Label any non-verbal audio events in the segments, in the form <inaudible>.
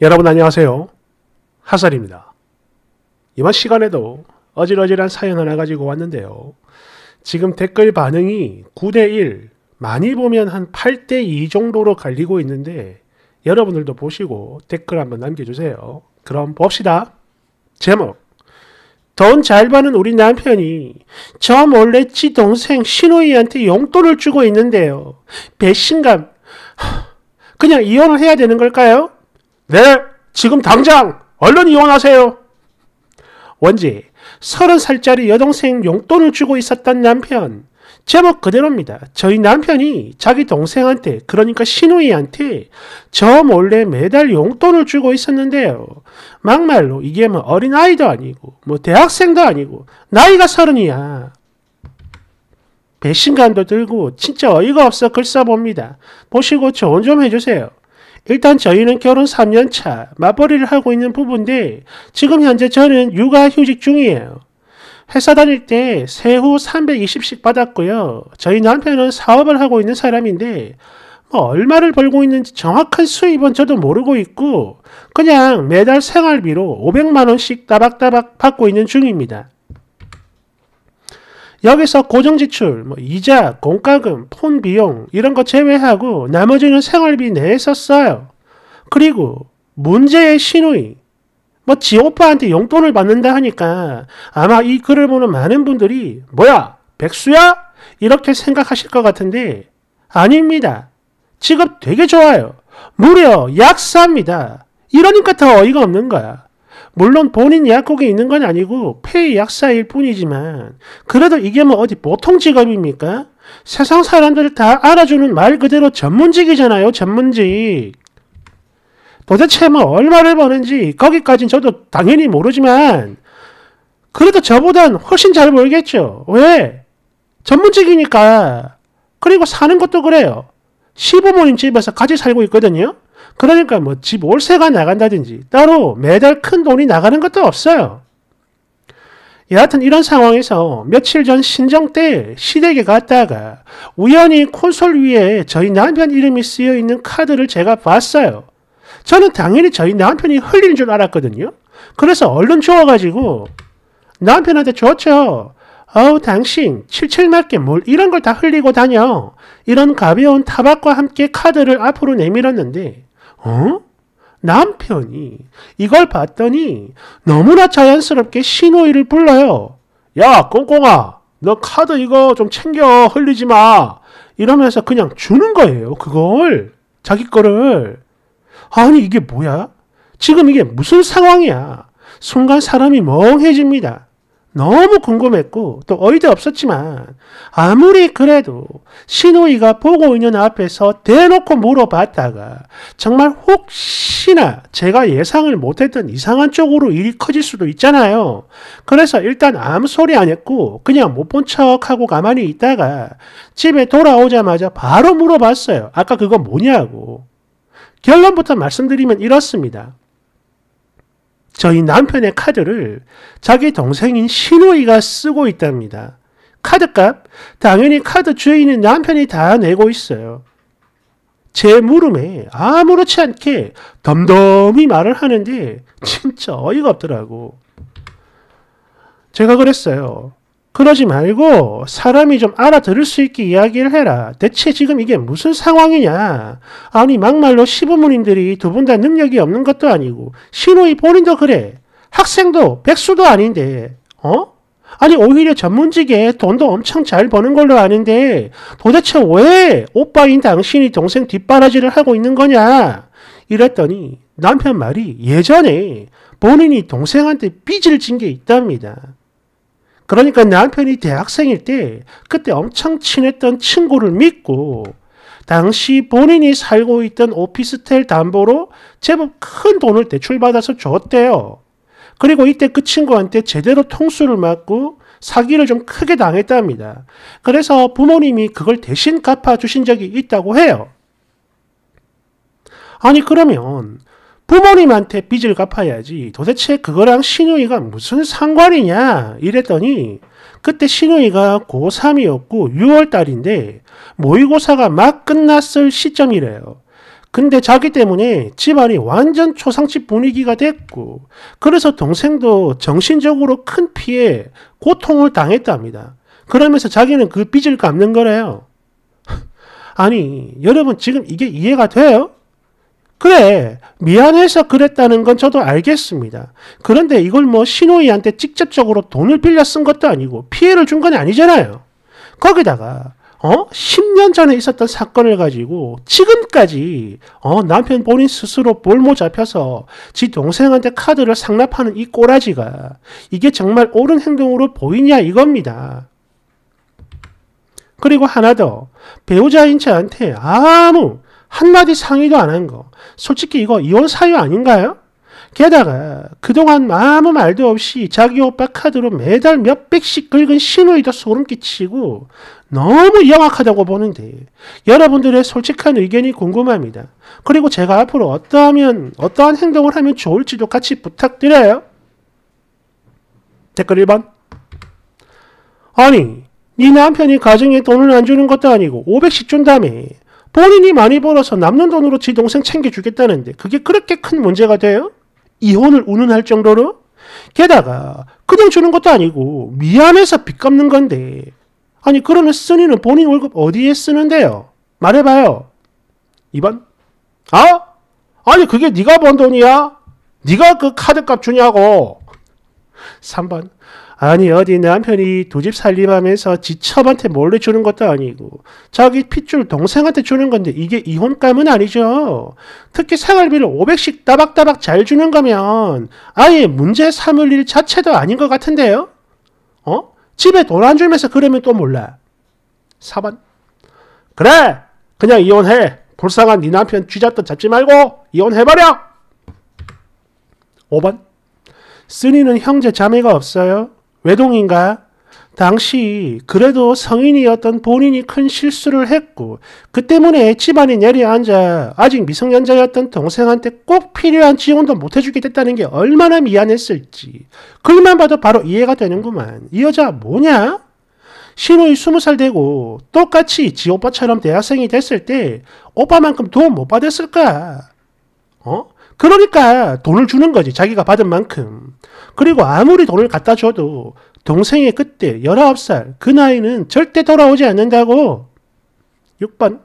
여러분 안녕하세요. 하설입니다. 이번 시간에도 어질어질한 사연 하나 가지고 왔는데요. 지금 댓글 반응이 9대1, 많이 보면 한 8대2 정도로 갈리고 있는데 여러분들도 보시고 댓글 한번 남겨주세요. 그럼 봅시다. 제목 돈잘 버는 우리 남편이 저 몰래 지 동생 신우이한테 용돈을 주고 있는데요. 배신감. 그냥 이혼을 해야 되는 걸까요? 네, 지금 당장 얼른 이혼하세요. 원지, 서른 살짜리 여동생 용돈을 주고 있었던 남편. 제목 그대로입니다. 저희 남편이 자기 동생한테, 그러니까 신우이한테 저 몰래 매달 용돈을 주고 있었는데요. 막말로 이게 뭐 어린아이도 아니고, 뭐 대학생도 아니고, 나이가 서른이야. 배신감도 들고, 진짜 어이가 없어 글 써봅니다. 보시고 조언 좀 해주세요. 일단 저희는 결혼 3년 차 맞벌이를 하고 있는 부부인데 지금 현재 저는 육아휴직 중이에요. 회사 다닐 때 세후 320씩 받았고요. 저희 남편은 사업을 하고 있는 사람인데 뭐 얼마를 벌고 있는지 정확한 수입은 저도 모르고 있고 그냥 매달 생활비로 500만 원씩 따박따박 받고 있는 중입니다. 여기서 고정지출, 뭐 이자, 공과금, 폰 비용 이런 거 제외하고 나머지는 생활비 내에서 써요. 그리고 문제의 신우이, 뭐지 오빠한테 용돈을 받는다 하니까 아마 이 글을 보는 많은 분들이 뭐야 백수야? 이렇게 생각하실 것 같은데 아닙니다. 직업 되게 좋아요. 무려 약사입니다. 이러니까 더 어이가 없는 거야. 물론 본인 약국에 있는 건 아니고 폐약사일 뿐이지만 그래도 이게 뭐 어디 보통 직업입니까? 세상 사람들을 다 알아주는 말 그대로 전문직이잖아요. 전문직. 도대체 뭐 얼마를 버는지 거기까진 저도 당연히 모르지만 그래도 저보단 훨씬 잘 벌겠죠. 왜? 전문직이니까. 그리고 사는 것도 그래요. 시부모님 집에서 같이 살고 있거든요. 그러니까 뭐집 월세가 나간다든지 따로 매달 큰 돈이 나가는 것도 없어요. 여하튼 이런 상황에서 며칠 전 신정 때 시댁에 갔다가 우연히 콘솔 위에 저희 남편 이름이 쓰여 있는 카드를 제가 봤어요. 저는 당연히 저희 남편이 흘린 줄 알았거든요. 그래서 얼른 주워가지고 남편한테 줬죠. 어우 당신 칠칠맞게 뭘 이런 걸 다 흘리고 다녀. 이런 가벼운 타박과 함께 카드를 앞으로 내밀었는데 어? 남편이 이걸 봤더니 너무나 자연스럽게 신호이를 불러요. 야, 꽁꽁아, 너 카드 이거 좀 챙겨 흘리지 마. 이러면서 그냥 주는 거예요. 그걸. 자기 거를. 아니, 이게 뭐야? 지금 이게 무슨 상황이야? 순간 사람이 멍해집니다. 너무 궁금했고 또 어이도 없었지만 아무리 그래도 신우이가 보고 있는 앞에서 대놓고 물어봤다가 정말 혹시나 제가 예상을 못했던 이상한 쪽으로 일이 커질 수도 있잖아요. 그래서 일단 아무 소리 안 했고 그냥 못 본 척하고 가만히 있다가 집에 돌아오자마자 바로 물어봤어요. 아까 그거 뭐냐고. 결론부터 말씀드리면 이렇습니다. 저희 남편의 카드를 자기 동생인 신우이가 쓰고 있답니다. 카드값? 당연히 카드 주인인 남편이 다 내고 있어요. 제 물음에 아무렇지 않게 덤덤히 말을 하는데 진짜 어이가 없더라고. 제가 그랬어요. 그러지 말고 사람이 좀 알아들을 수 있게 이야기를 해라. 대체 지금 이게 무슨 상황이냐? 아니 막말로 시부모님들이 두 분 다 능력이 없는 것도 아니고 신우이 본인도 그래. 학생도 백수도 아닌데 어? 아니 오히려 전문직에 돈도 엄청 잘 버는 걸로 아는데 도대체 왜 오빠인 당신이 동생 뒷바라지를 하고 있는 거냐? 이랬더니 남편 말이 예전에 본인이 동생한테 삐질 진게 있답니다. 그러니까 남편이 대학생일 때 그때 엄청 친했던 친구를 믿고 당시 본인이 살고 있던 오피스텔 담보로 제법 큰 돈을 대출받아서 줬대요. 그리고 이때 그 친구한테 제대로 통수를 맞고 사기를 좀 크게 당했답니다. 그래서 부모님이 그걸 대신 갚아주신 적이 있다고 해요. 아니, 그러면 부모님한테 빚을 갚아야지 도대체 그거랑 신우이가 무슨 상관이냐 이랬더니 그때 신우이가 고3이었고 6월달인데 모의고사가 막 끝났을 시점이래요. 근데 자기 때문에 집안이 완전 초상집 분위기가 됐고 그래서 동생도 정신적으로 큰 피해, 고통을 당했답니다. 그러면서 자기는 그 빚을 갚는 거래요. <laughs> 아니 여러분 지금 이게 이해가 돼요? 그래, 미안해서 그랬다는 건 저도 알겠습니다. 그런데 이걸 뭐 신호이한테 직접적으로 돈을 빌려 쓴 것도 아니고 피해를 준 건 아니잖아요. 거기다가 어? 10년 전에 있었던 사건을 가지고 지금까지 어, 남편 본인 스스로 볼모 잡혀서 지 동생한테 카드를 상납하는 이 꼬라지가 이게 정말 옳은 행동으로 보이냐 이겁니다. 그리고 하나 더 배우자인 저한테 아무 한마디 상의도 안 한 거. 솔직히 이거 이혼 사유 아닌가요? 게다가 그동안 아무 말도 없이 자기 오빠 카드로 매달 몇백씩 긁은 신우이도 소름 끼치고 너무 영악하다고 보는데 여러분들의 솔직한 의견이 궁금합니다. 그리고 제가 앞으로 어떠하면 어떠한 행동을 하면 좋을지도 같이 부탁드려요. 댓글 1번 아니 네 남편이 가정에 돈을 안 주는 것도 아니고 500씩 준다며 본인이 많이 벌어서 남는 돈으로 지 동생 챙겨주겠다는데 그게 그렇게 큰 문제가 돼요? 이혼을 운운할 정도로? 게다가 그냥 주는 것도 아니고 미안해서 빚 갚는 건데 아니 그러는 쓰니는 본인 월급 어디에 쓰는데요? 말해봐요. 2번 아? 아니 그게 네가 번 돈이야? 네가 그 카드값 주냐고. 3번 아니 어디 남편이 두 집 살림하면서 지 첩한테 몰래 주는 것도 아니고 자기 핏줄 동생한테 주는 건데 이게 이혼감은 아니죠. 특히 생활비를 500씩 따박따박 잘 주는 거면 아예 문제 삼을 일 자체도 아닌 것 같은데요. 어? 집에 돈 안 주면서 그러면 또 몰라. 4번 그래 그냥 이혼해. 불쌍한 네 남편 쥐잡듯 잡지 말고 이혼해버려. 5번 쓰니는 형제 자매가 없어요. 외동인가? 당시 그래도 성인이었던 본인이 큰 실수를 했고 그 때문에 집안이 내려앉아 아직 미성년자였던 동생한테 꼭 필요한 지원도 못 해주게 됐다는 게 얼마나 미안했을지 글만 봐도 바로 이해가 되는구만 이 여자 뭐냐? 신우이 스무 살 되고 똑같이 지 오빠처럼 대학생이 됐을 때 오빠만큼 도움 못 받았을까? 어? 그러니까 돈을 주는 거지. 자기가 받은 만큼. 그리고 아무리 돈을 갖다 줘도 동생의 그때 19살 그 나이는 절대 돌아오지 않는다고. 6번.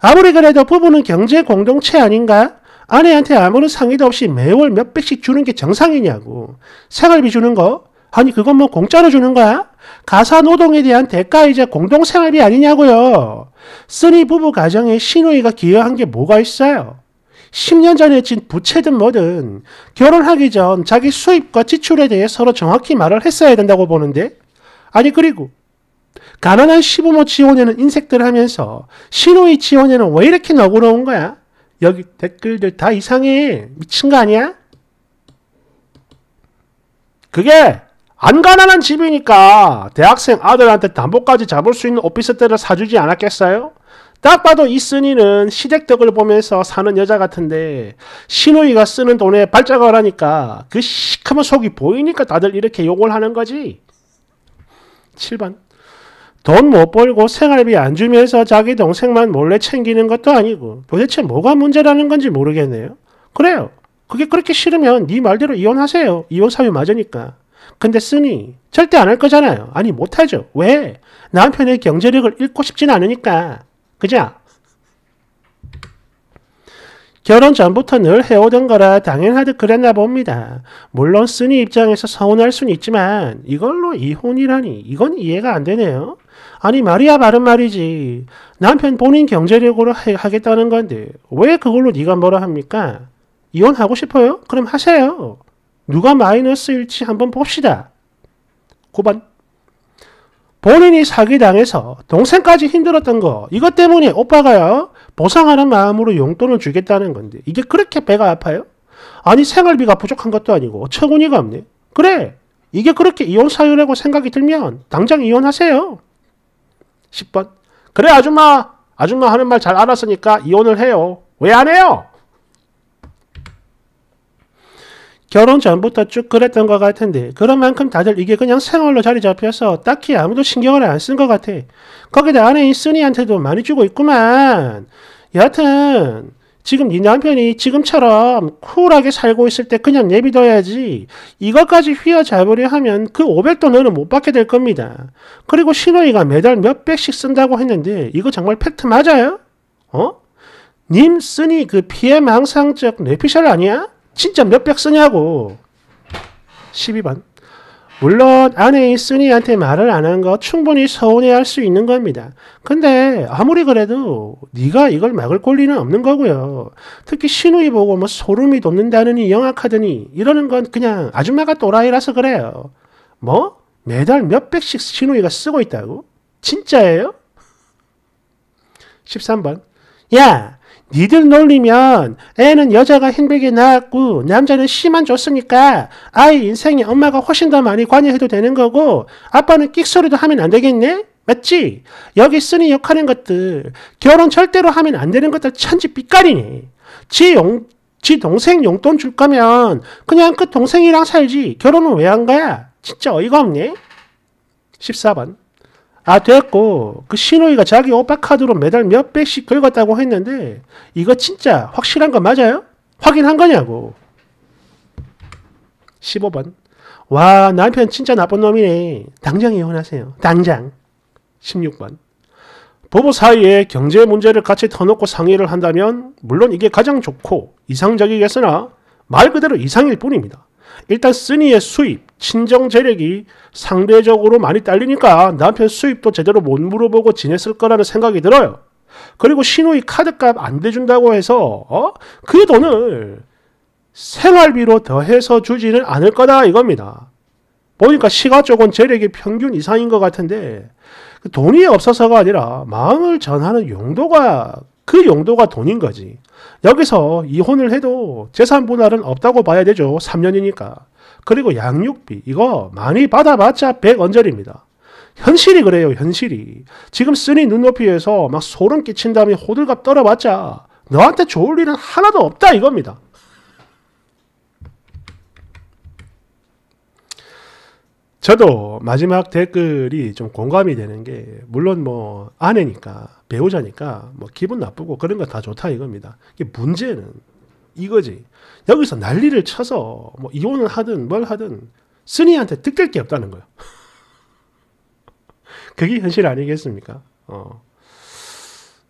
아무리 그래도 부부는 경제 공동체 아닌가? 아내한테 아무런 상의도 없이 매월 몇백씩 주는 게 정상이냐고. 생활비 주는 거? 아니 그건 뭐 공짜로 주는 거야? 가사 노동에 대한 대가이자 공동생활비 아니냐고요. 쓰니 부부 가정에 시누이가 기여한 게 뭐가 있어요? 10년 전에 진 부채든 뭐든 결혼하기 전 자기 수입과 지출에 대해 서로 정확히 말을 했어야 된다고 보는데 아니 그리고 가난한 시부모 지원에는 인색들 하면서 신우이 지원에는 왜 이렇게 너그러운 거야? 여기 댓글들 다 이상해. 미친 거 아니야? 그게 안 가난한 집이니까 대학생 아들한테 담보까지 잡을 수 있는 오피스텔을 사주지 않았겠어요? 딱 봐도 이순이는 시댁덕을 보면서 사는 여자 같은데 신우이가 쓰는 돈에 발작을 하니까 그 시커먼 속이 보이니까 다들 이렇게 욕을 하는 거지. 7번 돈 못 벌고 생활비 안 주면서 자기 동생만 몰래 챙기는 것도 아니고 도대체 뭐가 문제라는 건지 모르겠네요. 그래요. 그게 그렇게 싫으면 네 말대로 이혼하세요. 이혼 사유 맞으니까. 근데 쓰니 절대 안 할 거잖아요. 아니 못하죠. 왜? 남편의 경제력을 잃고 싶진 않으니까. 그죠? 결혼 전부터 늘 해오던 거라 당연하듯 그랬나 봅니다. 물론 쓰니 입장에서 서운할 순 있지만 이걸로 이혼이라니 이건 이해가 안 되네요. 아니 말이야 바른 말이지. 남편 본인 경제력으로 하, 겠다는 건데 왜 그걸로 네가 뭐라 합니까? 이혼하고 싶어요? 그럼 하세요. 누가 마이너스 일치 한번 봅시다. 9번 본인이 사기당해서 동생까지 힘들었던 거 이것 때문에 오빠가요 보상하는 마음으로 용돈을 주겠다는 건데 이게 그렇게 배가 아파요? 아니 생활비가 부족한 것도 아니고 처구니가 없네 그래 이게 그렇게 이혼 사유라고 생각이 들면 당장 이혼하세요 10번 그래 아줌마 아줌마 하는 말 잘 알았으니까 이혼을 해요 왜 안 해요? 결혼 전부터 쭉 그랬던 것 같은데 그런 만큼 다들 이게 그냥 생활로 자리 잡혀서 딱히 아무도 신경을 안 쓴 것 같아. 거기다 아내인 쓰니한테도 많이 주고 있구만. 여하튼 지금 네 남편이 지금처럼 쿨하게 살고 있을 때 그냥 내비둬야지. 이것까지 휘어잡으려 하면 그 500도 너는 못 받게 될 겁니다. 그리고 신호이가 매달 몇 백씩 쓴다고 했는데 이거 정말 팩트 맞아요? 어? 님 쓰니 그 피해 망상적 뇌피셜 아니야? 진짜 몇백 쓰냐고. 12번. 물론 아내 있으니한테 말을 안 한 거 충분히 서운해할 수 있는 겁니다. 근데 아무리 그래도 네가 이걸 막을 권리는 없는 거고요. 특히 시누이 보고 뭐 소름이 돋는다느니 영악하더니 이러는 건 그냥 아줌마가 또라이라서 그래요. 뭐? 매달 몇백씩 시누이가 쓰고 있다고? 진짜예요? 13번. 야! 니들 놀리면 애는 여자가 힘들게 낳았고 남자는 시만 줬으니까 아이 인생에 엄마가 훨씬 더 많이 관여해도 되는 거고 아빠는 끽소리도 하면 안 되겠네? 맞지? 여기 쓰니 욕하는 것들 결혼 절대로 하면 안 되는 것들 천지 빛깔이니 지, 용, 지 동생 용돈 줄 거면 그냥 그 동생이랑 살지 결혼은 왜 한 거야? 진짜 어이가 없네? 14번 아 됐고 그 신호이가 자기 오빠 카드로 매달 몇 백씩 긁었다고 했는데 이거 진짜 확실한 거 맞아요? 확인한 거냐고 15번 와 남편 진짜 나쁜 놈이네 당장 이혼하세요 당장 16번 부부 사이에 경제 문제를 같이 터놓고 상의를 한다면 물론 이게 가장 좋고 이상적이겠으나 말 그대로 이상일 뿐입니다 일단 쓰니의 수입, 친정 재력이 상대적으로 많이 딸리니까 남편 수입도 제대로 못 물어보고 지냈을 거라는 생각이 들어요. 그리고 신우이 카드값 안 대준다고 해서 어? 그 돈을 생활비로 더해서 주지는 않을 거다 이겁니다. 보니까 시가 쪽은 재력이 평균 이상인 것 같은데 돈이 없어서가 아니라 마음을 전하는 용도가 그 용도가 돈인 거지. 여기서 이혼을 해도 재산 분할은 없다고 봐야 되죠. 3년이니까. 그리고 양육비 이거 많이 받아봤자 100언절입니다. 현실이 그래요. 현실이. 지금 쓰니 눈높이에서 막 소름 끼친 다음에 호들갑 떨어봤자 너한테 좋을 일은 하나도 없다 이겁니다. 저도 마지막 댓글이 좀 공감이 되는 게 물론 뭐 아내니까 배우자니까 뭐 기분 나쁘고 그런 거 다 좋다 이겁니다. 이게 문제는 이거지. 여기서 난리를 쳐서 뭐 이혼을 하든 뭘 하든 스니한테 득될 게 없다는 거예요. <laughs> 그게 현실 아니겠습니까? 어.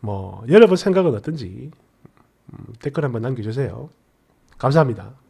뭐 여러분 생각은 어떤지 음, 댓글 한번 남겨주세요. 감사합니다.